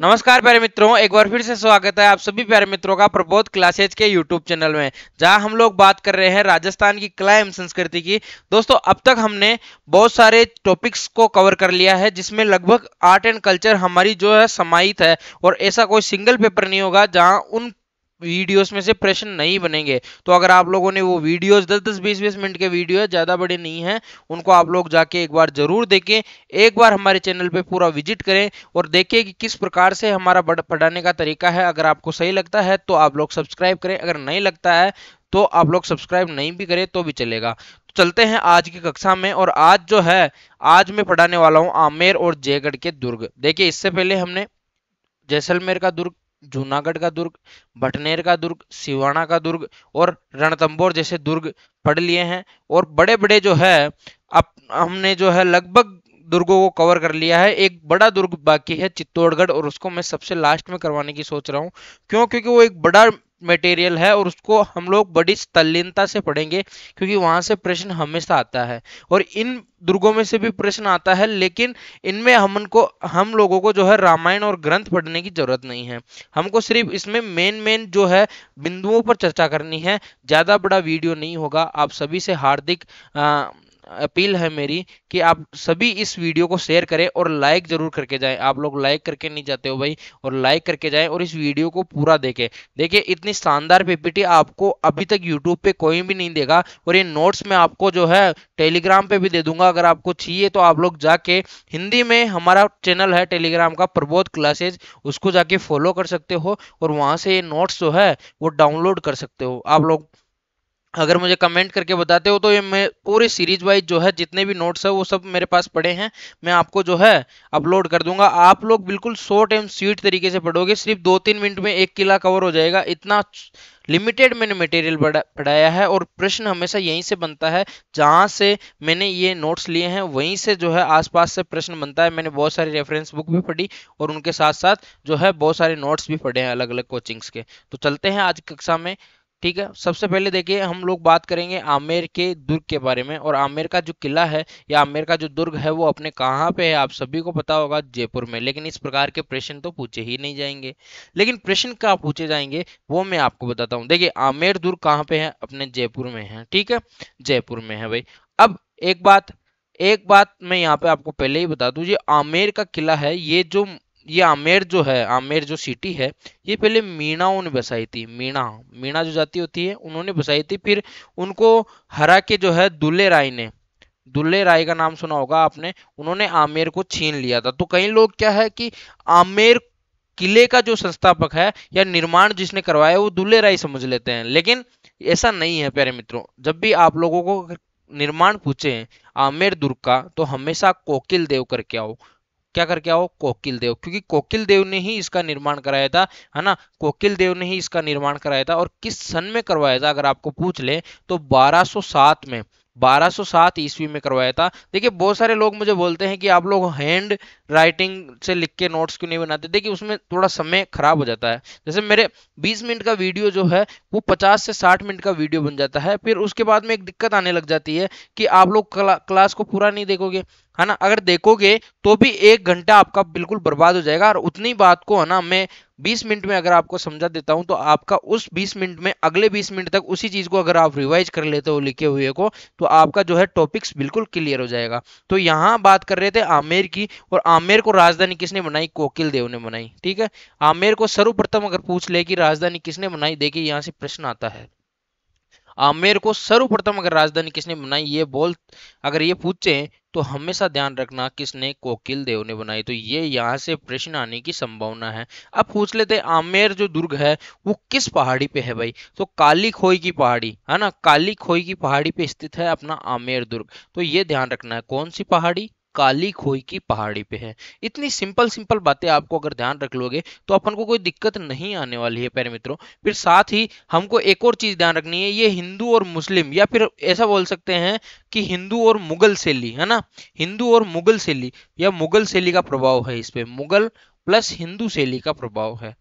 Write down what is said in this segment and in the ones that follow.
नमस्कार प्यारे मित्रों एक बार फिर से स्वागत है आप सभी प्यारे मित्रों का प्रबोध क्लासेज के यूट्यूब चैनल में जहां हम लोग बात कर रहे हैं राजस्थान की कला एवं संस्कृति की दोस्तों अब तक हमने बहुत सारे टॉपिक्स को कवर कर लिया है जिसमें लगभग आर्ट एंड कल्चर हमारी जो है समाहित है और ऐसा कोई सिंगल पेपर नहीं होगा जहाँ उन वीडियोस में से प्रश्न नहीं बनेंगे तो अगर आप लोगों ने वो वीडियोस 10-10 20-20 मिनट के वीडियो है ज़्यादा बड़े नहीं हैं उनको आप लोग जाके एक बार ज़रूर देखें एक बार हमारे चैनल पे पूरा विजिट करें और देखें कि किस प्रकार से हमारा पढ़ाने का तरीका है अगर आपको सही लगता है तो आप लोग सब्सक्राइब करें अगर नहीं लगता है तो आप लोग सब्सक्राइब नहीं भी करें तो भी चलेगा तो चलते हैं आज की कक्षा में और आज जो है आज मैं पढ़ाने वाला हूँ आमेर और जयगढ़ के दुर्ग देखिए इससे पहले हमने जैसलमेर का दुर्ग जूनागढ़ का दुर्ग भटनेर का दुर्ग सिवाना का दुर्ग और रणतंबोर जैसे दुर्ग पढ़ लिए हैं और बड़े बड़े जो है अब हमने जो है लगभग दुर्गों को कवर कर लिया है एक बड़ा दुर्ग बाकी है चित्तौड़गढ़ और उसको मैं सबसे लास्ट में करवाने की सोच रहा हूँ क्यों क्योंकि वो एक बड़ा मटेरियल है और उसको हम लोग बड़ी तल्लीनता से पढ़ेंगे क्योंकि वहां से प्रश्न हमेशा आता है और इन दुर्गों में से भी प्रश्न आता है लेकिन इनमें हम उनको हम लोगों को जो है रामायण और ग्रंथ पढ़ने की जरूरत नहीं है हमको सिर्फ इसमें मेन मेन जो है बिंदुओं पर चर्चा करनी है ज्यादा बड़ा वीडियो नहीं होगा आप सभी से हार्दिक आ, अपील है मेरी कि आप सभी इस वीडियो को शेयर करें और लाइक जरूर करके जाएं आप लोग लाइक करके नहीं जाते हो भाई और लाइक करके जाएं और इस वीडियो को पूरा देखें देखिए इतनी शानदार पीपीटी आपको अभी तक यूट्यूब पे कोई भी नहीं देगा और ये नोट्स में आपको जो है टेलीग्राम पे भी दे दूंगा अगर आपको चाहिए तो आप लोग जाके हिंदी में हमारा चैनल है टेलीग्राम का प्रबोध क्लासेज उसको जाके फॉलो कर सकते हो और वहां से ये नोट्स जो है वो डाउनलोड कर सकते हो आप लोग अगर मुझे कमेंट करके बताते हो तो ये मैं पूरी सीरीज वाइज जो है जितने भी नोट्स है वो सब मेरे पास पड़े हैं मैं आपको जो है अपलोड कर दूंगा आप लोग बिल्कुल शॉर्ट एंड स्वीट तरीके से पढ़ोगे सिर्फ दो तीन मिनट में एक किला कवर हो जाएगा इतना लिमिटेड मैंने मटेरियल पढ़ाया है और प्रश्न हमेशा यहीं से बनता है जहाँ से मैंने ये नोट्स लिए हैं वहीं से जो है आसपास से प्रश्न बनता है मैंने बहुत सारी रेफरेंस बुक भी पढ़ी और उनके साथ साथ जो है बहुत सारे नोट्स भी पढ़े हैं अलग अलग कोचिंग्स के तो चलते हैं आज कक्षा में ठीक है सबसे पहले देखिए हम लोग बात करेंगे आमेर के दुर्ग के बारे में और आमेर का जो किला है या आमेर का जो दुर्ग है वो अपने कहाँ पे है आप सभी को पता होगा जयपुर में लेकिन इस प्रकार के प्रश्न तो पूछे ही नहीं जाएंगे लेकिन प्रश्न क्या पूछे जाएंगे वो मैं आपको बताता हूँ देखिए आमेर दुर्ग कहाँ पे है अपने जयपुर में है ठीक है जयपुर में है भाई अब एक बात एक बात मैं यहाँ पे आपको पहले ही बता दूं ये आमेर का किला है ये जो ये आमेर जो है आमेर जो सिटी है ये पहले मीणाओं ने बसाई थी मीणा मीणा जो जाति होती है उन्होंने बसाई थी फिर उनको हरा के जो है दुल्ले राय ने दुल्ले राय का नाम सुना होगा आपने उन्होंने आमेर को छीन लिया था तो कई लोग क्या है कि आमेर किले का जो संस्थापक है या निर्माण जिसने करवाया वो दुल्ले राय समझ लेते हैं लेकिन ऐसा नहीं है प्यारे मित्रों जब भी आप लोगों को निर्माण पूछे आमेर दुर्ग का तो हमेशा कोकिल देव करके आओ क्या करके आओ कोकिल देव क्योंकि कोकिल देव ने ही इसका निर्माण कराया था है ना कोकिल देव ने ही इसका निर्माण कराया था और किस सन में करवाया था अगर आपको पूछ ले तो 1207 में 1207 सो ईस्वी में करवाया था देखिए बहुत सारे लोग मुझे बोलते हैं कि आप लोग हैंड राइटिंग से लिख के नोट्स क्यों नहीं बनाते देखिए उसमें थोड़ा समय खराब हो जाता है जैसे मेरे 20 मिनट का वीडियो जो है वो 50 से 60 मिनट का वीडियो बन जाता है फिर उसके बाद में एक दिक्कत आने लग जाती है कि आप लोग क्ला, क्लास को पूरा नहीं देखोगे है ना अगर देखोगे तो भी एक घंटा आपका बिल्कुल बर्बाद हो जाएगा और उतनी बात को है ना मैं 20 मिनट में अगर आपको समझा देता हूं तो आपका उस 20 मिनट में अगले 20 मिनट तक उसी चीज को अगर आप रिवाइज कर लेते हो लिखे हुए को तो आपका जो है टॉपिक्स बिल्कुल क्लियर हो जाएगा तो यहाँ बात कर रहे थे आमेर की और आमेर को राजधानी किसने बनाई कोकिल देव ने बनाई ठीक है आमेर को सर्वप्रथम अगर पूछ ले कि राजधानी किसने बनाई देखिए यहाँ से प्रश्न आता है आमेर को सर्वप्रथम अगर राजधानी किसने बनाई ये बोल अगर ये पूछे तो हमेशा ध्यान रखना किसने कोकिल देव ने बनाई तो ये यहाँ से प्रश्न आने की संभावना है अब पूछ लेते आमेर जो दुर्ग है वो किस पहाड़ी पे है भाई तो काली खोई की पहाड़ी है ना काली खोई की पहाड़ी पे स्थित है अपना आमेर दुर्ग तो ये ध्यान रखना है कौन सी पहाड़ी काली खोई की पहाड़ी पे है इतनी सिंपल सिंपल बातें आपको अगर ध्यान रख लोगे तो अपन को कोई दिक्कत नहीं आने वाली है प्यारे मित्रों फिर साथ ही हमको एक और चीज ध्यान रखनी है ये हिंदू और मुस्लिम या फिर ऐसा बोल सकते हैं कि हिंदू और मुगल शैली है ना हिंदू और मुगल शैली या मुगल शैली का प्रभाव है इस पर मुगल प्लस हिंदू शैली का प्रभाव है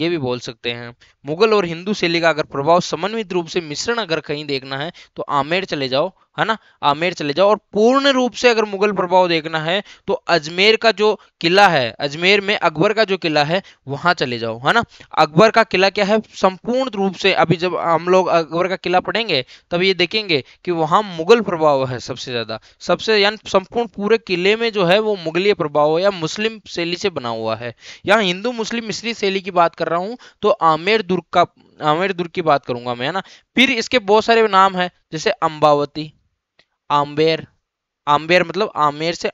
ये भी बोल सकते हैं मुगल और हिंदू शैली का अगर प्रभाव समन्वित रूप से मिश्रण अगर कहीं देखना है तो आमेर चले जाओ है ना आमेर चले जाओ और पूर्ण रूप से अगर मुगल प्रभाव देखना है तो अजमेर का जो किला है अजमेर में अकबर का जो किला है वहां चले जाओ है ना अकबर का किला क्या है संपूर्ण रूप से अभी जब हम लोग अकबर का किला पढ़ेंगे तब ये देखेंगे कि वहां मुगल प्रभाव है सबसे ज्यादा सबसे यानी संपूर्ण पूरे किले में जो है वो मुगलीय प्रभाव या मुस्लिम शैली से बना हुआ है यहाँ हिंदू मुस्लिम मिश्री शैली की बात कर रहा हूँ तो आमेर दुर्ग का आमेर दुर्ग की बात करूंगा मैं है ना फिर इसके बहुत सारे नाम है जैसे अम्बावती आम्बेर आम्बेर मतलब आमेर से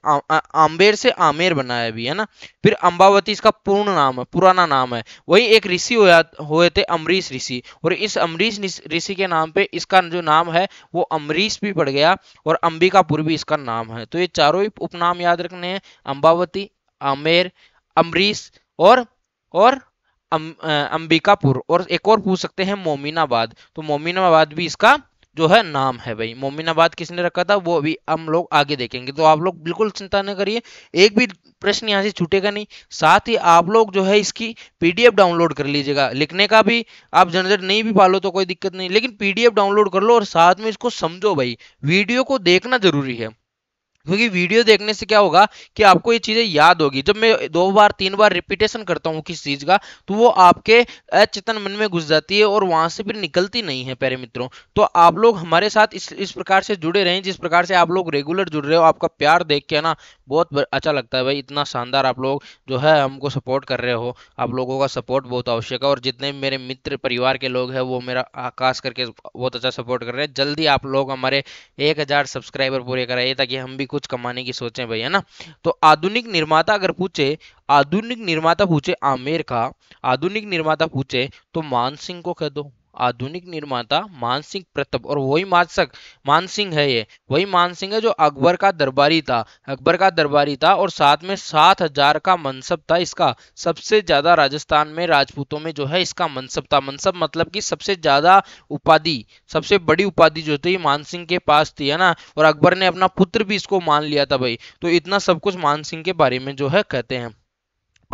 आम्बेर से आमेर बना है अभी है ना फिर अम्बावती इसका पूर्ण नाम है पुराना नाम है वही एक ऋषि हुए थे अमरीश ऋषि और इस अमरीश ऋषि के नाम पे इसका जो नाम है वो अमरीश भी पड़ गया और अंबिकापुर भी इसका नाम है तो ये चारों ही उपनाम याद रखने हैं अम्बावती आमेर अमरीश और और अंबिकापुर और एक और पूछ सकते हैं मोमिनाबाद तो मोमिनाबाद भी इसका जो है नाम है भाई मोमिनाबाद किसने रखा था वो अभी हम लोग आगे देखेंगे तो आप लोग बिल्कुल चिंता न करिए एक भी प्रश्न यहाँ से छूटेगा नहीं साथ ही आप लोग जो है इसकी पीडीएफ डाउनलोड कर लीजिएगा लिखने का भी आप झंझट नहीं भी पालो तो कोई दिक्कत नहीं लेकिन पीडीएफ डाउनलोड कर लो और साथ में इसको समझो भाई वीडियो को देखना जरूरी है क्योंकि वीडियो देखने से क्या होगा कि आपको ये चीज़ें याद होगी जब मैं दो बार तीन बार रिपीटेशन करता हूँ किसी चीज़ का तो वो आपके अचेतन मन में घुस जाती है और वहाँ से फिर निकलती नहीं है प्यारे मित्रों तो आप लोग हमारे साथ इस इस प्रकार से जुड़े रहें जिस प्रकार से आप लोग रेगुलर जुड़ रहे हो आपका प्यार देख के ना बहुत अच्छा लगता है भाई इतना शानदार आप लोग जो है हमको सपोर्ट कर रहे हो आप लोगों का सपोर्ट बहुत आवश्यक है और जितने मेरे मित्र परिवार के लोग हैं वो मेरा आकाश करके बहुत अच्छा सपोर्ट कर रहे हैं जल्दी आप लोग हमारे एक सब्सक्राइबर पूरे कराइए ताकि हम भी कुछ कमाने की सोचे भाई है ना तो आधुनिक निर्माता अगर पूछे आधुनिक निर्माता पूछे आमेर का आधुनिक निर्माता पूछे तो मान सिंह को कह दो आधुनिक निर्माता मानसिंह प्रताप और वही मानसक मानसिंह है ये वही मानसिंह है जो अकबर का दरबारी था अकबर का दरबारी था और साथ में सात हजार का मनसब था इसका सबसे ज्यादा राजस्थान में राजपूतों में जो है इसका मनसब था मनसब मतलब कि सबसे ज्यादा उपाधि सबसे बड़ी उपाधि जो थी मानसिंह के पास थी है ना और अकबर ने अपना पुत्र भी इसको मान लिया था भाई तो इतना सब कुछ मानसिंह के बारे में जो है कहते हैं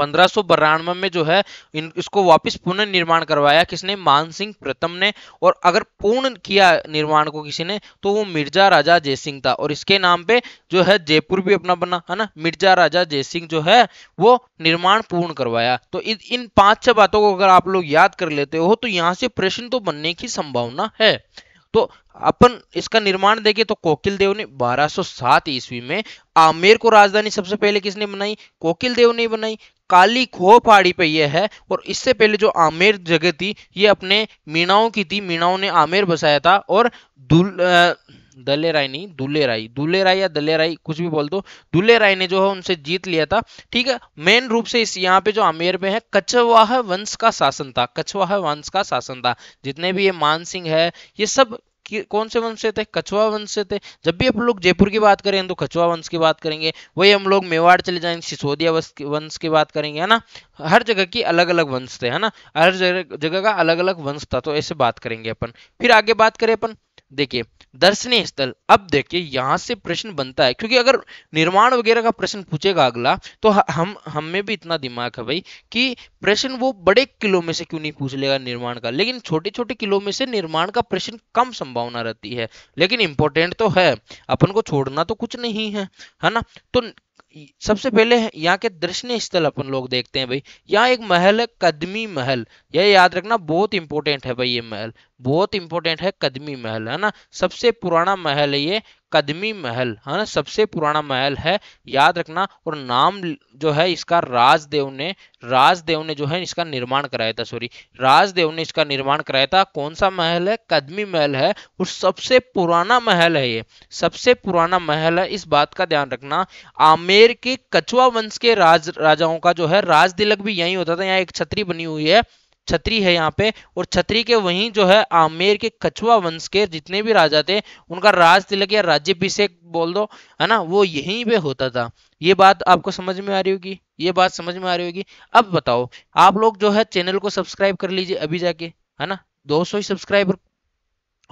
पंद्रह में जो है इन, इसको वापस पुनर्निर्माण करवाया किसने मानसिंह प्रथम ने और अगर पूर्ण किया निर्माण को किसी ने तो वो मिर्जा राजा जयसिंह था और इसके नाम पे जो है जयपुर भी अपना बना है ना मिर्जा राजा जयसिंह जो है वो निर्माण पूर्ण करवाया तो इ, इन पांच छह बातों को अगर आप लोग याद कर लेते हो तो यहाँ से प्रश्न तो बनने की संभावना है तो अपन इसका निर्माण देखिए तो कोकिल देव ने 1207 ईस्वी में आमेर को राजधानी सबसे पहले किसने बनाई कोकिल देव ने बनाई काली खो पहाड़ी पे यह है और इससे पहले जो आमेर जगह थी ये अपने मीणाओं की थी मीणाओं ने आमेर बसाया था और राय नहीं दुलेराय राय या दले राय कुछ भी बोल दो राय ने जो है उनसे जीत लिया था ठीक है मेन रूप से इस यहाँ पे जो आमेर में है कछवाह वंश का शासन था कछवाह वंश का शासन था जितने भी ये मान सिंह है ये सब कौन से वंश से थे कछुआ वंश से थे जब भी हम लोग जयपुर की बात करें तो कछुआ वंश की बात करेंगे वही हम लोग मेवाड़ चले जाएंगे सिसोदिया वंश की बात करेंगे है ना हर जगह की अलग अलग वंश थे है ना हर जगह का अलग अलग वंश था तो ऐसे बात करेंगे अपन फिर आगे बात करें अपन देखिए दर्शनीय स्थल अब देखिए यहाँ से प्रश्न बनता है क्योंकि अगर निर्माण वगैरह का प्रश्न पूछेगा अगला तो हम हम में भी इतना दिमाग है भाई कि प्रश्न वो बड़े किलो में से क्यों नहीं पूछ लेगा निर्माण का लेकिन छोटे छोटे किलो में से निर्माण का प्रश्न कम संभावना रहती है लेकिन इंपॉर्टेंट तो है अपन को छोड़ना तो कुछ नहीं है है ना तो सबसे पहले यहाँ के दर्शनीय स्थल अपन लोग देखते हैं भाई यहाँ एक महल है कदमी महल यह याद रखना बहुत इंपॉर्टेंट है भाई ये महल बहुत इंपॉर्टेंट है कदमी महल है ना सबसे पुराना महल है ये कदमी महल है ना सबसे पुराना महल है याद रखना और नाम जो है इसका राजदेव ने राजदेव ने जो है इसका निर्माण कराया था सॉरी राजदेव ने इसका निर्माण कराया था कौन सा महल है कदमी महल है और सबसे पुराना महल है ये सबसे पुराना महल है इस बात का ध्यान रखना आमेर के कछुआ वंश के राज राजाओं का जो है राजदिलक भी यही होता था यहाँ एक छतरी बनी हुई है छत्री है यहाँ पे और छत्री के वहीं जो है आमेर के कछुआ वंश के जितने भी राजा थे उनका राज तिलक या राज्यभिषेक बोल दो है ना वो यहीं पे होता था ये बात आपको समझ में आ रही होगी ये बात समझ में आ रही होगी अब बताओ आप लोग जो है चैनल को सब्सक्राइब कर लीजिए अभी जाके है ना दो सौ सब्सक्राइबर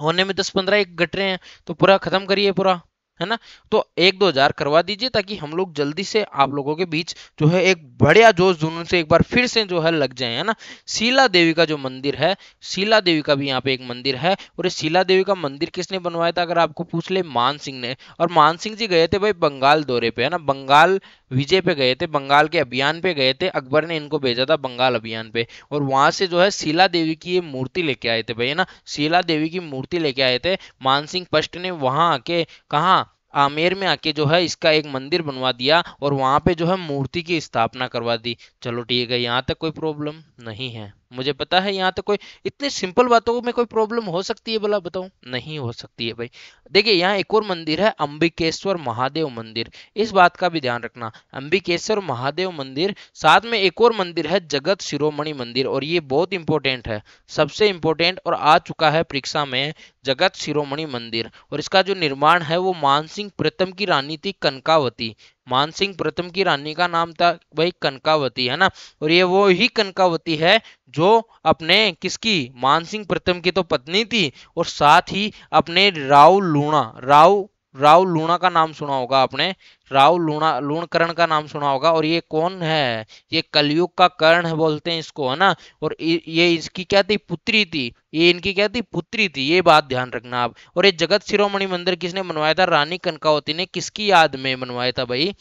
होने में दस पंद्रह एक घट रहे हैं तो पूरा खत्म करिए पूरा है ना तो एक दो हजार करवा दीजिए ताकि हम लोग जल्दी से आप लोगों के बीच जो है एक बढ़िया जोश जुनून से एक बार फिर से जो है लग जाए है ना शीला देवी का जो मंदिर है शीला देवी का भी यहाँ पे एक मंदिर है और ये शीला देवी का मंदिर किसने बनवाया था अगर आपको पूछ ले मान सिंह ने और मान सिंह जी गए थे भाई बंगाल दौरे पे है ना बंगाल विजय पे गए थे बंगाल के अभियान पे गए थे अकबर ने इनको भेजा था बंगाल अभियान पे और वहां से जो है शीला देवी की ये मूर्ति लेके आए थे भाई है ना शीला देवी की मूर्ति लेके आए थे मानसिंह पष्ट ने वहां आके कहा आमेर में आके जो है इसका एक मंदिर बनवा दिया और वहाँ पे जो है मूर्ति की स्थापना करवा दी चलो ठीक है यहाँ तक कोई प्रॉब्लम नहीं है मुझे पता है यहाँ तो कोई इतने सिंपल बातों में कोई प्रॉब्लम हो सकती है बोला बताऊ नहीं हो सकती है भाई देखिए यहाँ एक और मंदिर है अम्बिकेश्वर महादेव मंदिर इस बात का भी ध्यान रखना अम्बिकेश्वर महादेव मंदिर साथ में एक और मंदिर है जगत शिरोमणि मंदिर और ये बहुत इंपॉर्टेंट है सबसे इंपॉर्टेंट और आ चुका है परीक्षा में जगत शिरोमणि मंदिर और इसका जो निर्माण है वो मानसिंह प्रथम की रानी थी कनकावती मानसिंह प्रथम की रानी का नाम था भाई कनकावती है ना और ये वो ही कनकावती है जो अपने किसकी मानसिंह प्रथम की तो पत्नी थी और साथ ही अपने राव लूणा राव राव लूणा का नाम सुना होगा आपने राव लूणा लूणकरण का नाम सुना होगा और ये कौन है ये कलयुग का कर्ण है बोलते हैं इसको है ना और ये इसकी क्या थी पुत्री थी ये इनकी क्या थी पुत्री थी ये बात ध्यान रखना आप और ये जगत शिरोमणि मंदिर किसने बनवाया था रानी कनकावती ने किसकी याद में बनवाया था भाई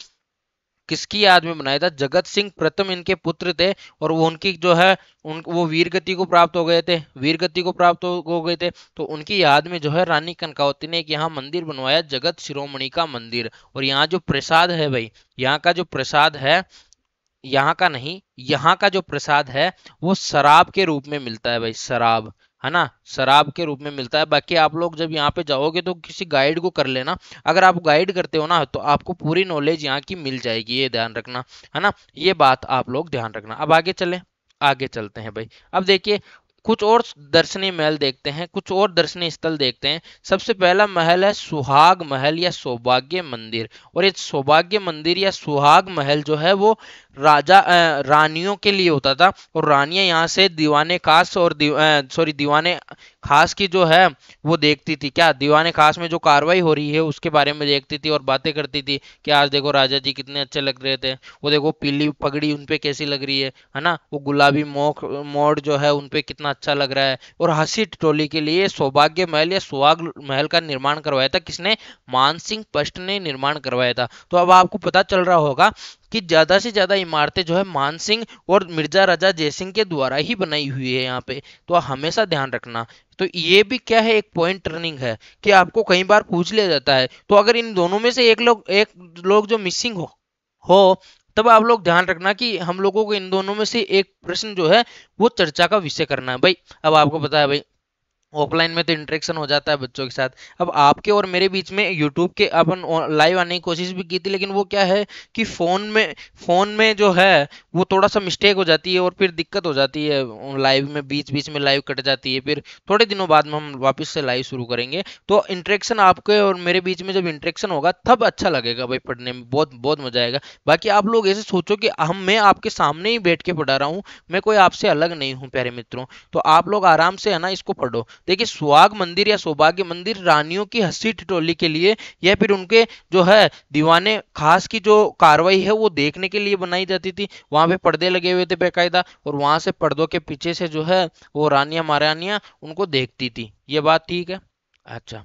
किसकी याद में बनाया था जगत सिंह प्रथम इनके पुत्र थे और वो उनकी जो है उन वो वीरगति को प्राप्त हो गए थे वीर गति को प्राप्त हो गए थे तो उनकी याद में जो है रानी कनकावती ने एक यहाँ मंदिर बनवाया जगत शिरोमणि का मंदिर और यहाँ जो प्रसाद है भाई यहाँ का जो प्रसाद है यहाँ का नहीं यहाँ का जो प्रसाद है वो शराब के रूप में मिलता है भाई शराब है ना शराब के रूप में मिलता है बाकी आप लोग जब यहाँ पे जाओगे तो किसी गाइड को कर लेना अगर आप गाइड करते हो ना तो आपको पूरी नॉलेज यहाँ की मिल जाएगी ये ध्यान रखना है ना ये बात आप लोग ध्यान रखना अब आगे चले आगे चलते हैं भाई अब देखिए कुछ और दर्शनीय महल देखते हैं कुछ और दर्शनीय स्थल देखते हैं सबसे पहला महल है सुहाग महल या सौभाग्य मंदिर और ये सौभाग्य मंदिर या सुहाग महल जो है वो राजा रानियों के लिए होता था और रानियां यहाँ से दीवाने कास और सॉरी दीवाने खास की जो है वो देखती थी क्या दीवाने खास में जो कार्रवाई हो रही है उसके बारे में देखती थी और बातें करती थी कि आज देखो राजा जी कितने अच्छे लग रहे थे वो देखो पीली पगड़ी उनपे कैसी लग रही है है ना वो गुलाबी मोक मोड़ जो है उनपे कितना अच्छा लग रहा है और हसी टोली के लिए सौभाग्य महल या सुहाग महल का निर्माण करवाया था किसने मानसिंह पष्ट ने निर्माण करवाया था तो अब आपको पता चल रहा होगा कि ज्यादा से ज्यादा इमारतें जो है मानसिंह और मिर्जा राजा जयसिंह के द्वारा ही बनाई हुई है यहाँ पे तो हमेशा ध्यान रखना तो ये भी क्या है एक पॉइंट टर्निंग है कि आपको कई बार पूछ लिया जाता है तो अगर इन दोनों में से एक लोग एक लोग जो मिसिंग हो हो तब आप लोग ध्यान रखना कि हम लोगों को इन दोनों में से एक प्रश्न जो है वो चर्चा का विषय करना है भाई अब आपको पता है भाई ऑफलाइन में तो इंटरेक्शन हो जाता है बच्चों के साथ अब आपके और मेरे बीच में यूट्यूब के अपन लाइव आने की कोशिश भी की थी लेकिन वो क्या है कि फ़ोन में फ़ोन में जो है वो थोड़ा सा मिस्टेक हो जाती है और फिर दिक्कत हो जाती है लाइव में बीच बीच में लाइव कट जाती है फिर थोड़े दिनों बाद में हम वापस से लाइव शुरू करेंगे तो इंट्रेक्शन आपके और मेरे बीच में जब इंट्रेक्शन होगा तब अच्छा लगेगा भाई पढ़ने में बहुत बहुत मज़ा आएगा बाकी आप लोग ऐसे सोचो कि हम मैं आपके सामने ही बैठ के पढ़ा रहा हूँ मैं कोई आपसे अलग नहीं हूँ प्यारे मित्रों तो आप लोग आराम से है ना इसको पढ़ो देखिए सुहाग मंदिर या सौभाग्य मंदिर रानियों की हंसी टिटोली के लिए या फिर उनके जो है दीवाने खास की जो कार्रवाई है वो देखने के लिए बनाई जाती थी वहां पे पर्दे लगे हुए थे बेकायदा और वहां से पर्दों के पीछे से जो है वो रानियां महारानियां उनको देखती थी ये बात ठीक है अच्छा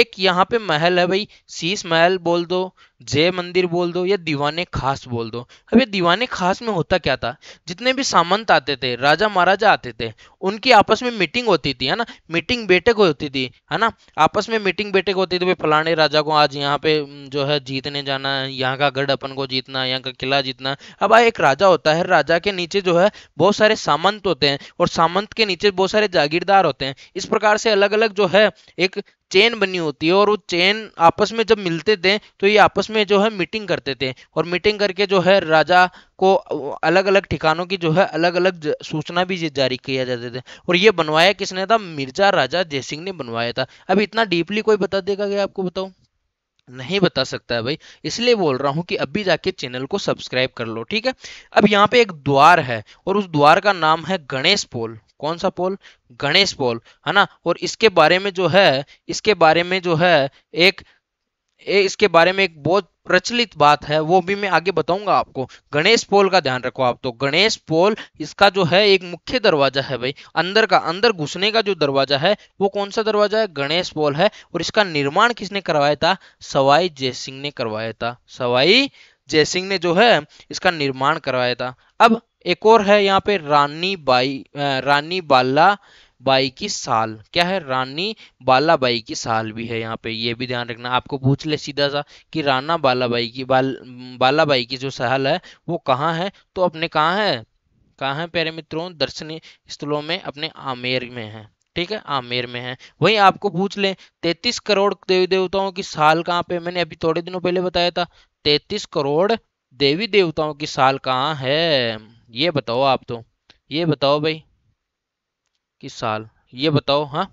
एक यहाँ पे महल है भाई शीश महल बोल दो जय मंदिर बोल दो या दीवाने खास बोल दो अब ये दीवाने खास में होता क्या था जितने भी सामंत आते थे राजा महाराजा आते थे उनकी आपस में मीटिंग होती थी है ना मीटिंग बैठक होती थी है ना आपस में मीटिंग बैठक होती थी भाई फलाने राजा को आज यहाँ पे जो है जीतने जाना है यहाँ का गढ़ अपन को जीतना है यहाँ का किला जीतना अब एक राजा होता है राजा के नीचे जो है बहुत सारे सामंत होते हैं और सामंत के नीचे बहुत सारे जागीरदार होते हैं इस प्रकार से अलग अलग जो है एक चेन बनी होती है और वो चेन आपस में जब मिलते थे तो ये आपस आपस में जो है मीटिंग करते थे और मीटिंग करके जो है राजा को अलग अलग ठिकानों की जो है अलग अलग सूचना भी जारी किया जाते थे और ये बनवाया किसने था मिर्जा राजा जयसिंह ने बनवाया था अब इतना डीपली कोई बता देगा क्या आपको बताओ नहीं बता सकता है भाई इसलिए बोल रहा हूँ कि अभी जाके चैनल को सब्सक्राइब कर लो ठीक है अब यहाँ पे एक द्वार है और उस द्वार का नाम है गणेश पोल कौन सा पोल गणेश पोल है ना और इसके बारे में जो है इसके बारे में जो है एक इसके बारे में एक बहुत प्रचलित बात है वो भी मैं आगे बताऊंगा आपको गणेश पोल का ध्यान रखो आप तो गणेश पोल इसका जो है एक मुख्य दरवाजा है भाई अंदर का अंदर घुसने का जो दरवाजा है वो कौन सा दरवाजा है गणेश पोल है और इसका निर्माण किसने करवाया था सवाई जयसिंह ने करवाया था सवाई जयसिंह ने जो है इसका निर्माण करवाया था अब एक और है यहाँ पे रानी बाई रानी बाला बाई की साल क्या है रानी बालाबाई की साल भी है यहाँ पे ये भी ध्यान रखना आपको पूछ ले सीधा सा कि राना बालाबाई की बाल बालाबाई की जो साल है वो कहाँ है तो अपने कहाँ है कहाँ है प्यारे मित्रों दर्शनीय स्थलों में अपने आमेर में है ठीक है आमेर में है वही आपको पूछ ले तैतीस करोड़ देवी देवताओं की साल कहाँ पे मैंने अभी थोड़े दिनों पहले बताया था तैतीस करोड़ देवी देवताओं की साल कहाँ है ये बताओ आप तो ये बताओ भाई की साल ये बताओ हाँ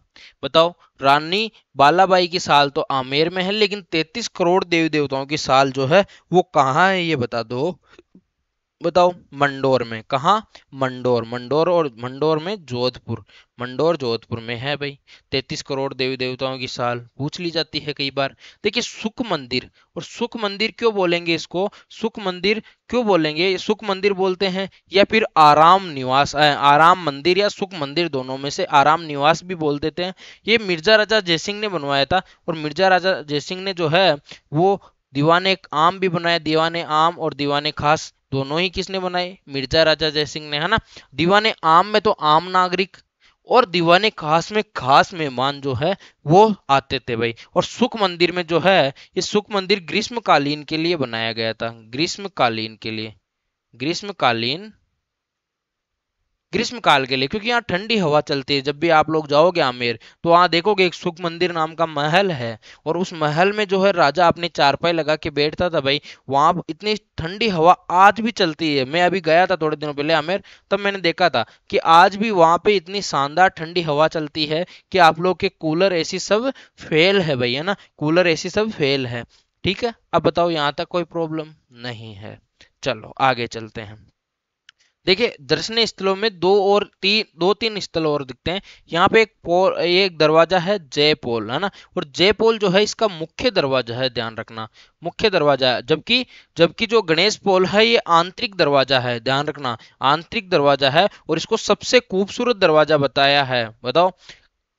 बताओ रानी बालाबाई की साल तो आमेर में है लेकिन 33 करोड़ देवी देवताओं की साल जो है वो कहाँ है ये बता दो बताओ मंडोर में कहा मंडोर मंडोर और मंडोर में जोधपुर मंडोर जोधपुर में है भाई तैतीस करोड़ देवी देवताओं की साल पूछ ली जाती है कई बार देखिए सुख मंदिर और सुख मंदिर क्यों बोलेंगे इसको सुख मंदिर क्यों बोलेंगे सुख मंदिर बोलते हैं या फिर आराम निवास आराम मंदिर या सुख मंदिर दोनों में से आराम निवास भी बोल देते हैं ये मिर्जा राजा जयसिंह ने बनवाया था और मिर्जा राजा जयसिंह ने जो है वो दीवाने आम भी बनाया दीवाने आम और दीवाने खास दोनों ही किसने बनाए मिर्जा राजा जयसिंह ने है ना दीवाने आम में तो आम नागरिक और दीवाने खास में खास मेहमान जो है वो आते थे भाई और सुख मंदिर में जो है ये सुख मंदिर ग्रीष्मकालीन के लिए बनाया गया था ग्रीष्मकालीन के लिए ग्रीष्मकालीन ग्रीष्म काल के लिए क्योंकि यहाँ ठंडी हवा चलती है जब भी आप लोग जाओगे आमेर तो वहाँ देखोगे एक सुख मंदिर नाम का महल है और उस महल में जो है राजा अपने चारपाई लगा के बैठता था भाई वहाँ इतनी ठंडी हवा आज भी चलती है मैं अभी गया था थोड़े दिनों पहले आमेर तब मैंने देखा था कि आज भी वहाँ पे इतनी शानदार ठंडी हवा चलती है कि आप लोग के कूलर ऐसी सब फेल है भाई है ना कूलर ऐसी सब फेल है ठीक है अब बताओ यहाँ तक कोई प्रॉब्लम नहीं है चलो आगे चलते हैं देखिए दर्शनीय स्थलों में दो और तीन दो तीन स्थल और दिखते हैं यहाँ पे एक पोल एक दरवाजा है जयपोल है ना और जयपोल जो है इसका मुख्य दरवाजा है ध्यान रखना मुख्य दरवाजा है जबकि जबकि जो गणेश पोल है ये आंतरिक दरवाजा है ध्यान रखना आंतरिक दरवाजा है और इसको सबसे खूबसूरत दरवाजा बताया है बताओ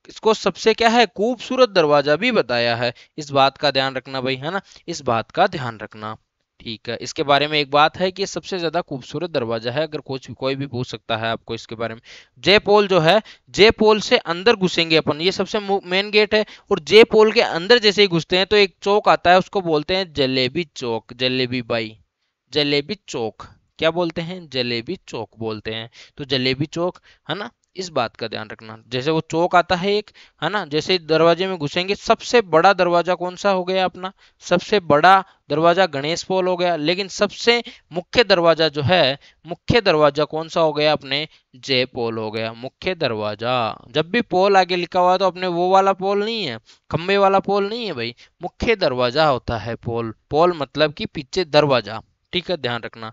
इसको सबसे क्या है खूबसूरत दरवाजा भी बताया है इस बात का ध्यान रखना भाई है ना इस बात का ध्यान रखना ठीक है इसके बारे में एक बात है कि सबसे ज्यादा खूबसूरत दरवाजा है अगर कुछ कोई भी पूछ सकता है आपको इसके बारे में जे पोल जो है जे पोल से अंदर घुसेंगे अपन ये सबसे मेन गेट है और जे पोल के अंदर जैसे ही घुसते हैं तो एक चौक आता है उसको बोलते हैं जलेबी चौक जलेबी बाई जलेबी चौक क्या बोलते हैं जलेबी चौक बोलते हैं तो जलेबी चौक है ना इस बात का ध्यान रखना जैसे वो चौक आता है एक है ना जैसे दरवाजे में घुसेंगे सबसे बड़ा दरवाजा कौन सा हो गया अपना सबसे बड़ा दरवाजा गणेश पोल हो गया लेकिन सबसे मुख्य दरवाजा जो है मुख्य दरवाजा कौन सा हो गया अपने जय पोल हो गया मुख्य दरवाजा जब भी पोल आगे लिखा हुआ है तो अपने वो वाला पोल नहीं है खम्बे वाला पोल नहीं है भाई मुख्य दरवाजा होता है पोल पोल मतलब की पीछे दरवाजा ठीक है ध्यान रखना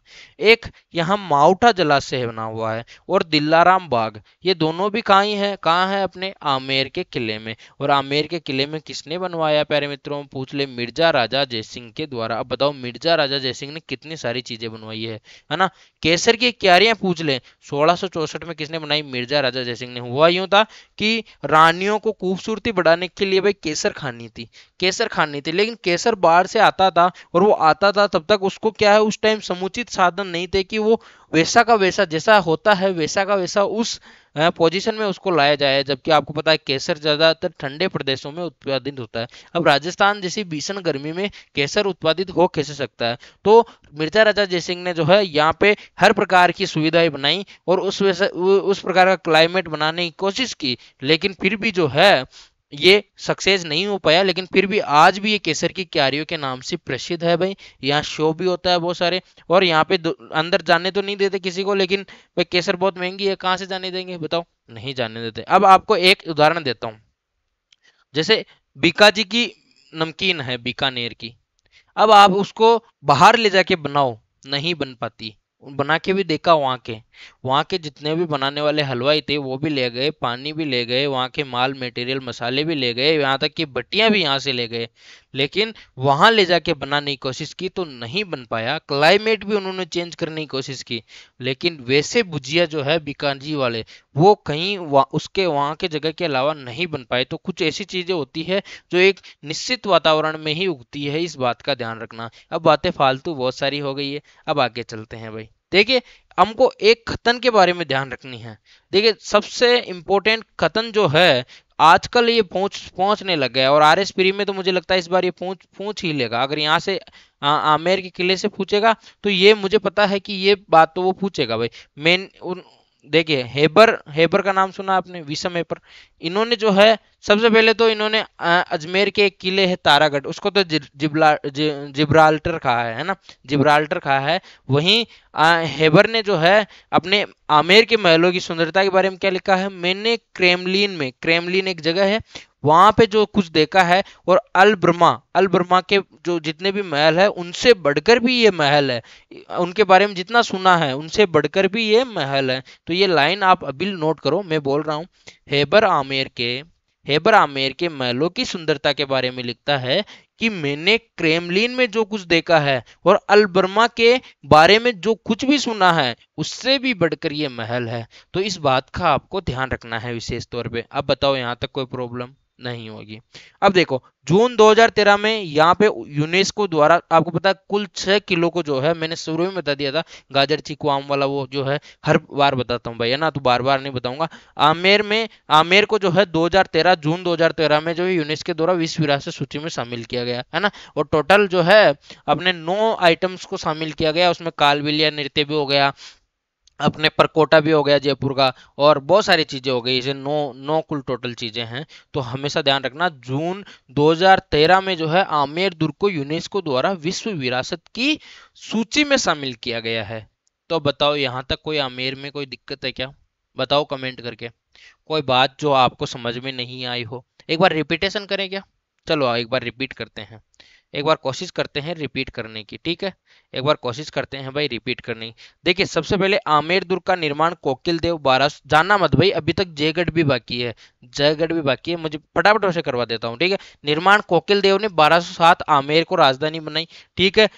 एक यहाँ माउटा जलाशय बना हुआ है और दिल्लाराम बाग ये दोनों भी कहा ही है कहाँ है अपने आमेर के किले में और आमेर के किले में किसने बनवाया प्यारे मित्रों पूछ ले मिर्जा राजा जयसिंह के द्वारा अब बताओ मिर्जा राजा जयसिंह ने कितनी सारी चीजें बनवाई है है ना केसर की क्यारियां पूछ ले सोलह में किसने बनाई मिर्जा राजा जयसिंह ने हुआ यूं था कि रानियों को खूबसूरती बढ़ाने के लिए भाई केसर खानी थी केसर खानी थी लेकिन केसर बाहर से आता था और वो आता था तब तक उसको क्या है उस टाइम समुचित साधन नहीं थे कि वो वैसा का वैसा जैसा होता है वैसा का वैसा उस पोजीशन में उसको लाया जाए जबकि आपको पता है केसर ज़्यादातर ठंडे प्रदेशों में उत्पादित होता है अब राजस्थान जैसी भीषण गर्मी में केसर उत्पादित हो कैसे सकता है तो मिर्जा राजा जयसिंह ने जो है यहाँ पे हर प्रकार की सुविधाएं बनाई और उस वैसा उस प्रकार का क्लाइमेट बनाने की कोशिश की लेकिन फिर भी जो है ये सक्सेस नहीं हो पाया लेकिन फिर भी आज भी ये केसर की क्यारियों के नाम से प्रसिद्ध है भाई यहाँ शो भी होता है बहुत सारे और यहाँ पे अंदर जाने तो नहीं देते किसी को लेकिन भाई केसर बहुत महंगी है कहाँ से जाने देंगे बताओ नहीं जाने देते अब आपको एक उदाहरण देता हूँ जैसे बीका जी की नमकीन है बीकानेर की अब आप उसको बाहर ले जाके बनाओ नहीं बन पाती बना के भी देखा वहाँ के वहाँ के जितने भी बनाने वाले हलवाई थे वो भी ले गए पानी भी ले गए वहाँ के माल मटेरियल मसाले भी ले गए यहाँ तक कि बट्टियाँ भी यहाँ से ले गए लेकिन वहां ले जाके बनाने की कोशिश की तो नहीं बन पाया क्लाइमेट भी उन्होंने चेंज करने की कोशिश की लेकिन वैसे भुजिया जो है बीकाजी वाले वो कहीं वा, उसके वहां के जगह के अलावा नहीं बन पाए तो कुछ ऐसी चीजें होती है जो एक निश्चित वातावरण में ही उगती है इस बात का ध्यान रखना अब बातें फालतू बहुत सारी हो गई है अब आगे चलते हैं भाई देखिए हमको एक खतन के बारे में ध्यान रखनी है देखिए सबसे इम्पोर्टेंट खतन जो है आजकल ये पहुंच पहुंचने लग गया और आर एस में तो मुझे लगता है इस बार ये पहुंच पहुंच ही लेगा अगर यहाँ से आमेर के किले से पूछेगा तो ये मुझे पता है कि ये बात तो वो पूछेगा भाई मेन देखिए हेबर हेबर का नाम सुना आपने विषम हेबर इन्होंने जो है सबसे पहले तो इन्होंने अजमेर के एक किले है तारागढ़ उसको तो जिब्ला जिब्राल्टर कहा है है ना जिब्राल्टर कहा है वहीं हेबर ने जो है अपने आमेर के महलों की सुंदरता के बारे में क्या लिखा है मैंने क्रेमलिन में क्रेमलिन एक जगह है वहां पे जो कुछ देखा है और अल ब्रह्मा अल ब्रह्मा के जो जितने भी महल है उनसे बढ़कर भी ये महल है उनके बारे में जितना सुना है उनसे बढ़कर भी ये महल है तो ये लाइन आप अभी नोट करो मैं बोल रहा हूँ हेबर आमेर के हेबर आमेर के महलों की सुंदरता के बारे में लिखता है कि मैंने क्रेमलिन में जो कुछ देखा है और अलबर्मा के बारे में जो कुछ भी सुना है उससे भी बढ़कर ये महल है तो इस बात का आपको ध्यान रखना है विशेष तौर पे अब बताओ यहाँ तक कोई प्रॉब्लम नहीं होगी अब देखो जून 2013 में यहाँ पे यूनेस्को द्वारा आपको पता है कुल छह किलो को जो है मैंने शुरू में बता दिया था गाजर चीकू आम वाला वो जो है हर बार बताता हूँ भैया ना तो बार बार नहीं बताऊंगा आमेर में आमेर को जो है 2013 जून 2013 में जो है यूनेस्को द्वारा विश्व विरासत सूची में शामिल किया गया है ना और टोटल जो है अपने नौ आइटम्स को शामिल किया गया उसमें कालबिलिया नृत्य भी हो गया अपने परकोटा भी हो गया जयपुर का और बहुत सारी चीज़ें हो गई इसे नौ नौ कुल टोटल चीज़ें हैं तो हमेशा ध्यान रखना जून 2013 में जो है आमेर दुर्ग को यूनेस्को द्वारा विश्व विरासत की सूची में शामिल किया गया है तो बताओ यहाँ तक कोई आमेर में कोई दिक्कत है क्या बताओ कमेंट करके कोई बात जो आपको समझ में नहीं आई हो एक बार रिपीटेशन करें क्या चलो एक बार रिपीट करते हैं एक बार कोशिश करते हैं रिपीट करने की ठीक है एक बार कोशिश करते हैं भाई रिपीट करने की देखिए सबसे पहले आमेर दुर्ग का निर्माण कोकिल देव बारह जाना मत भाई अभी तक जयगढ़ भी बाकी है जयगढ़ भी बाकी है मुझे फटाफट उसे करवा देता हूँ ठीक है निर्माण कोकिल देव ने 1207 आमेर को राजधानी बनाई ठीक है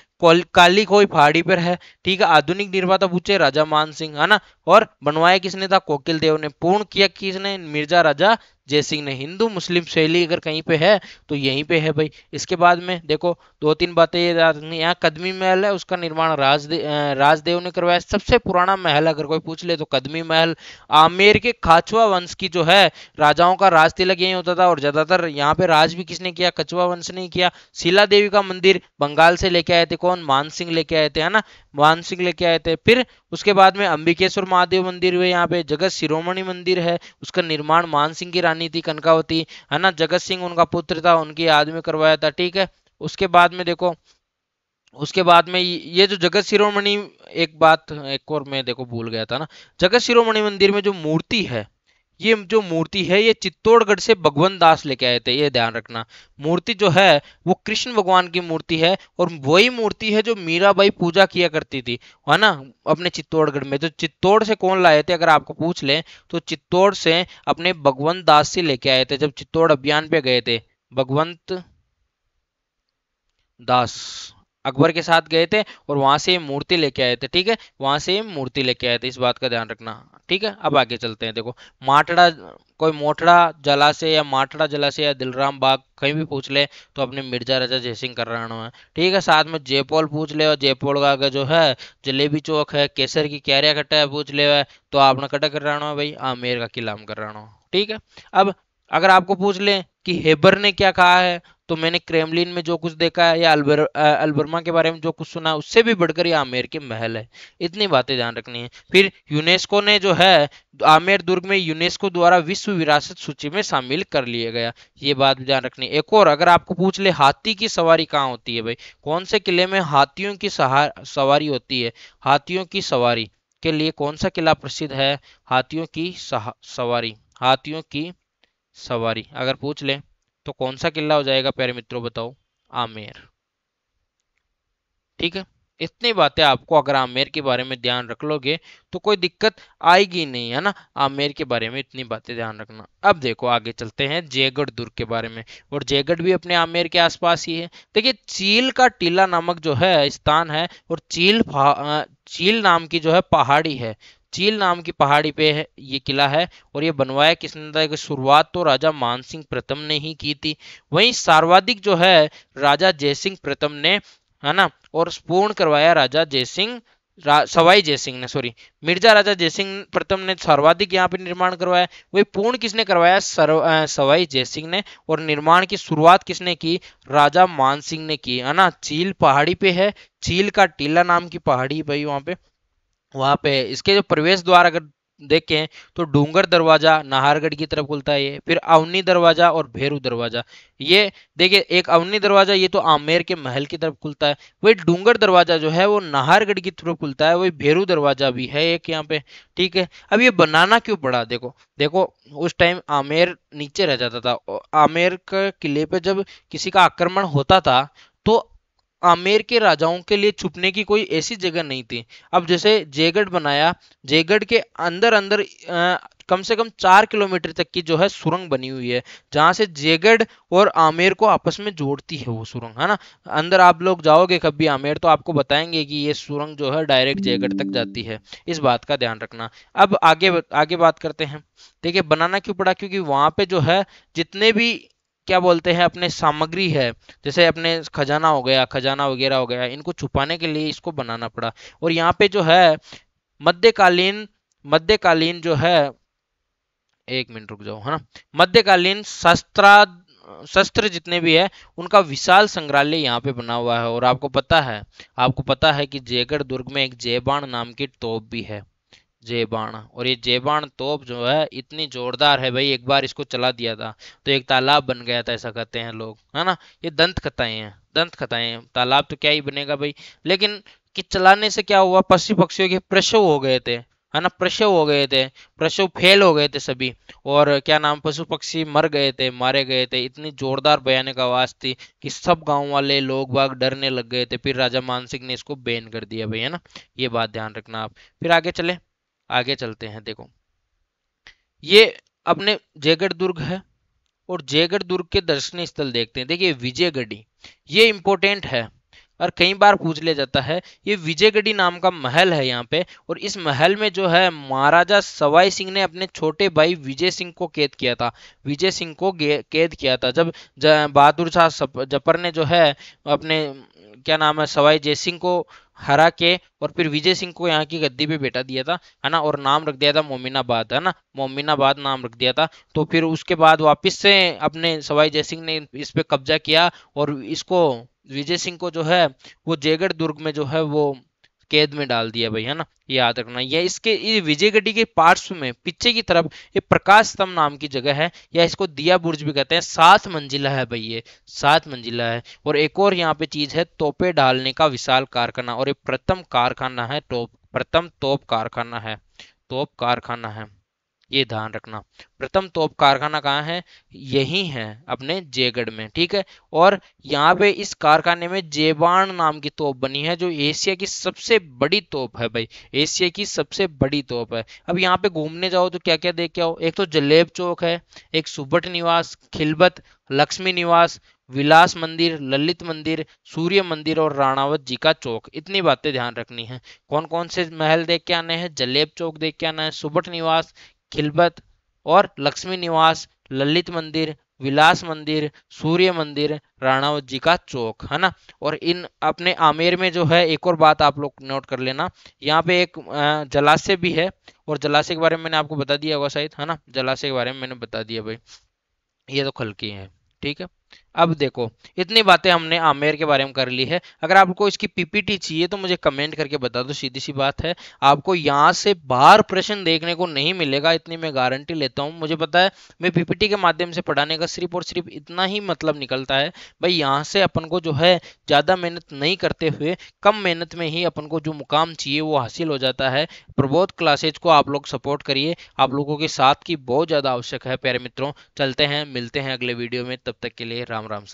काली कोई पहाड़ी पर है ठीक है आधुनिक निर्माता पूछे राजा मान सिंह है ना और बनवाया किसने था कोकिल देव ने पूर्ण किया किसने मिर्जा राजा जयसिंह ने हिंदू मुस्लिम शैली अगर कहीं पे है तो यहीं पे है भाई इसके बाद में देखो दो तीन बातें ये यहाँ कदमी महल है उसका निर्माण राजदेव राजदेव ने करवाया सबसे पुराना महल अगर कोई पूछ ले तो कदमी महल आमेर के खाचवा वंश की जो है राजाओं का राज तिलक यही होता था और ज्यादातर यहाँ पे राज भी किसने किया कछुआ वंश ने किया शिला देवी का मंदिर बंगाल से लेके आए थे कौन मान सिंह लेके आए थे है ना मान सिंह लेके आए थे फिर उसके बाद में अंबिकेश्वर महादेव मंदिर हुए यहाँ पे जगत शिरोमणि मंदिर है उसका निर्माण मान सिंह की रानी थी कनकावती है ना जगत सिंह उनका पुत्र था उनकी आदमी करवाया था ठीक है उसके बाद में देखो उसके बाद में ये जो जगत शिरोमणि एक बात एक और मैं देखो भूल गया था ना जगत शिरोमणि मंदिर में जो मूर्ति है ये जो मूर्ति है ये चित्तौड़गढ़ से भगवान दास लेके आए थे ये ध्यान रखना मूर्ति जो है वो कृष्ण भगवान की मूर्ति है और वही मूर्ति है जो मीराबाई पूजा किया करती थी है ना अपने चित्तौड़गढ़ में तो चित्तौड़ से कौन लाए थे अगर आपको पूछ लें तो चित्तौड़ से अपने भगवंत दास से लेके आए थे जब चित्तौड़ अभियान पे गए थे भगवंत दास अकबर के साथ गए थे और वहां से मूर्ति लेके आए थे ठीक है वहां से मूर्ति लेके आए थे इस बात का ध्यान रखना ठीक है अब आगे चलते हैं देखो माटड़ा कोई मोटड़ा जलाशय या माटड़ा जलाशय या दिलराम बाग कहीं भी पूछ ले तो अपने मिर्जा राजा जयसिंह कर रहा है ठीक है साथ में जयपोल पूछ ले और जयपोल का आगे जो है जलेबी चौक है केसर की कैरिया कट्टा है पूछ ले है, तो आपने कटा कर रहा है भाई आमेर का किला कर रहा हूँ ठीक है अब अगर आपको पूछ ले कि हेबर ने क्या कहा है तो मैंने क्रेमलिन में जो कुछ देखा है या अल्बर अल्बर्मा के बारे में जो कुछ सुना उससे भी बढ़कर ये आमेर के महल है इतनी बातें ध्यान रखनी है फिर यूनेस्को ने जो है आमेर दुर्ग में यूनेस्को द्वारा विश्व विरासत सूची में शामिल कर लिया गया ये बात ध्यान रखनी एक और अगर आपको पूछ ले हाथी की सवारी कहाँ होती है भाई कौन से किले में हाथियों की सवारी होती है हाथियों की सवारी के लिए कौन सा किला प्रसिद्ध है हाथियों की सवारी हाथियों की सवारी अगर पूछ लें तो कौन सा किला हो जाएगा प्यारे मित्रों बताओ आमेर ठीक है इतनी बातें आपको अगर आमेर के बारे में ध्यान रख लोगे तो कोई दिक्कत आएगी नहीं है ना आमेर के बारे में इतनी बातें ध्यान रखना अब देखो आगे चलते हैं जयगढ़ दुर्ग के बारे में और जयगढ़ भी अपने आमेर के आसपास ही है देखिए चील का टीला नामक जो है स्थान है और चील चील नाम की जो है पहाड़ी है चील नाम की पहाड़ी पे है ये किला है और ये बनवाया किसने था कि शुरुआत तो राजा मानसिंह प्रथम ने ही की थी वहीं सर्वाधिक जो है राजा जयसिंह प्रथम ने है ना और पूर्ण करवाया राजा जयसिंह सवाई जयसिंह ने सॉरी मिर्जा राजा जयसिंह प्रथम ने सर्वाधिक यहाँ पे निर्माण करवाया वही पूर्ण किसने करवाया सर्व सवाई जयसिंह ने और निर्माण की शुरुआत किसने की राजा मानसिंह ने की है ना चील पहाड़ी पे है चील का टीला नाम की पहाड़ी भाई वहां पे वहाँ पे इसके जो प्रवेश द्वार अगर देखें तो डूंगर दरवाजा नाहरगढ़ की तरफ खुलता है ये फिर अवनी दरवाजा और भेरू दरवाजा ये देखिए एक अवनी दरवाजा ये तो आमेर के महल की तरफ खुलता है वही डूंगर दरवाजा जो है वो नाहरगढ़ की तरफ खुलता है वही भेरू दरवाजा भी है एक यहाँ पे ठीक है अब ये बनाना क्यों पड़ा देखो देखो उस टाइम आमेर नीचे रह जाता था आमेर के किले पे जब किसी का आक्रमण होता था तो आमेर के राजाओं के लिए छुपने की कोई ऐसी जगह नहीं थी अब जैसे जयगढ़ बनाया जयगढ़ के अंदर अंदर आ, कम से कम चार किलोमीटर तक की जो है सुरंग बनी हुई है जहां से जयगढ़ और आमेर को आपस में जोड़ती है वो सुरंग है ना अंदर आप लोग जाओगे कभी आमेर तो आपको बताएंगे कि ये सुरंग जो है डायरेक्ट जयगढ़ तक जाती है इस बात का ध्यान रखना अब आगे आगे बात करते हैं देखिए बनाना क्यों पड़ा क्योंकि वहां पे जो है जितने भी क्या बोलते हैं अपने सामग्री है जैसे अपने खजाना हो गया खजाना वगैरह हो गया इनको छुपाने के लिए इसको बनाना पड़ा और यहाँ पे जो है मध्यकालीन मध्यकालीन जो है एक मिनट रुक जाओ है ना मध्यकालीन शस्त्रा शस्त्र जितने भी है उनका विशाल संग्रहालय यहाँ पे बना हुआ है और आपको पता है आपको पता है कि जयगढ़ दुर्ग में एक जयबाण नाम की तोप भी है जेबाण और ये जेबाण तोप जो है इतनी जोरदार है भाई एक बार इसको चला दिया था तो एक तालाब बन गया था ऐसा कहते हैं लोग है ना ये दंत कथाएं हैं दंत कथाएं हैं तालाब तो क्या ही बनेगा भाई लेकिन कि चलाने से क्या हुआ पशु पक्षियों के प्रसव हो गए थे है ना प्रसव हो गए थे प्रसव फेल हो गए थे सभी और क्या नाम पशु पक्षी मर गए थे मारे गए थे इतनी जोरदार भयानक आवाज थी कि सब गांव वाले लोग बाग डरने लग गए थे फिर राजा मानसिंह ने इसको बैन कर दिया भाई है ना ये बात ध्यान रखना आप फिर आगे चले आगे चलते हैं देखो ये अपने जयगढ़ दुर्ग है और जयगढ़ दुर्ग के दर्शनीय स्थल देखते हैं देखिए विजयगढ़ी ये इंपॉर्टेंट है और कई बार पूछ लिया जाता है ये विजयगढ़ी नाम का महल है यहाँ पे और इस महल में जो है महाराजा सवाई सिंह ने अपने छोटे भाई विजय सिंह को कैद किया था विजय सिंह को कैद किया था जब बहादुर शाह जपर ने जो है अपने क्या नाम है सवाई जय सिंह को हरा के और फिर विजय सिंह को यहाँ की गद्दी पे बैठा दिया था है ना और नाम रख दिया था मोमिनाबाद है ना मोमिनाबाद नाम रख दिया था तो फिर उसके बाद वापस से अपने सवाई जय सिंह ने इस पे कब्जा किया और इसको विजय सिंह को जो है वो जयगढ़ दुर्ग में जो है वो कैद में डाल दिया भाई है ना ये याद रखना यह इसके विजयगढ़ी के पार्श्व में पीछे की तरफ ये प्रकाश स्तंभ नाम की जगह है या इसको दिया बुर्ज भी कहते हैं सात मंजिला है भाई ये सात मंजिला है और एक और यहाँ पे चीज है तोपे डालने का विशाल कारखाना और ये प्रथम कारखाना है टोप प्रथम तोप कारखाना है तोप कारखाना है ये ध्यान रखना प्रथम तोप कारखाना कहाँ है यही है अपने जयगढ़ में ठीक है और यहाँ पे इस कारखाने में जेबाण नाम की तोप बनी है जो एशिया की सबसे बड़ी तोप है भाई एशिया की सबसे बड़ी तोप है अब यहाँ पे घूमने जाओ तो क्या क्या देख के आओ एक तो जलेब चौक है एक सुबट निवास खिलबत लक्ष्मी निवास विलास मंदिर ललित मंदिर सूर्य मंदिर और राणावत जी का चौक इतनी बातें ध्यान रखनी है कौन कौन से महल देख के आने हैं जलेब चौक देख के आना है सुबट निवास खिलबत और लक्ष्मी निवास ललित मंदिर विलास मंदिर सूर्य मंदिर राणावत जी का चौक है ना और इन अपने आमेर में जो है एक और बात आप लोग नोट कर लेना यहाँ पे एक जलाशय भी है और जलाशय के बारे में मैंने आपको बता दिया होगा शायद है ना जलाशय के बारे में मैंने बता दिया भाई ये तो खलकी है ठीक है अब देखो इतनी बातें हमने आमेर के बारे में कर ली है अगर आपको इसकी पीपीटी चाहिए तो मुझे कमेंट करके बता दो सीधी सी बात है आपको यहाँ से बाहर प्रश्न देखने को नहीं मिलेगा इतनी मैं गारंटी लेता हूँ मुझे पता है मैं पीपीटी के माध्यम से पढ़ाने का सिर्फ और सिर्फ इतना ही मतलब निकलता है भाई यहाँ से अपन को जो है ज़्यादा मेहनत नहीं करते हुए कम मेहनत में ही अपन को जो मुकाम चाहिए वो हासिल हो जाता है प्रबोध क्लासेज को आप लोग सपोर्ट करिए आप लोगों के साथ की बहुत ज़्यादा आवश्यक है प्यारे मित्रों चलते हैं मिलते हैं अगले वीडियो में तब तक के लिए राम Ram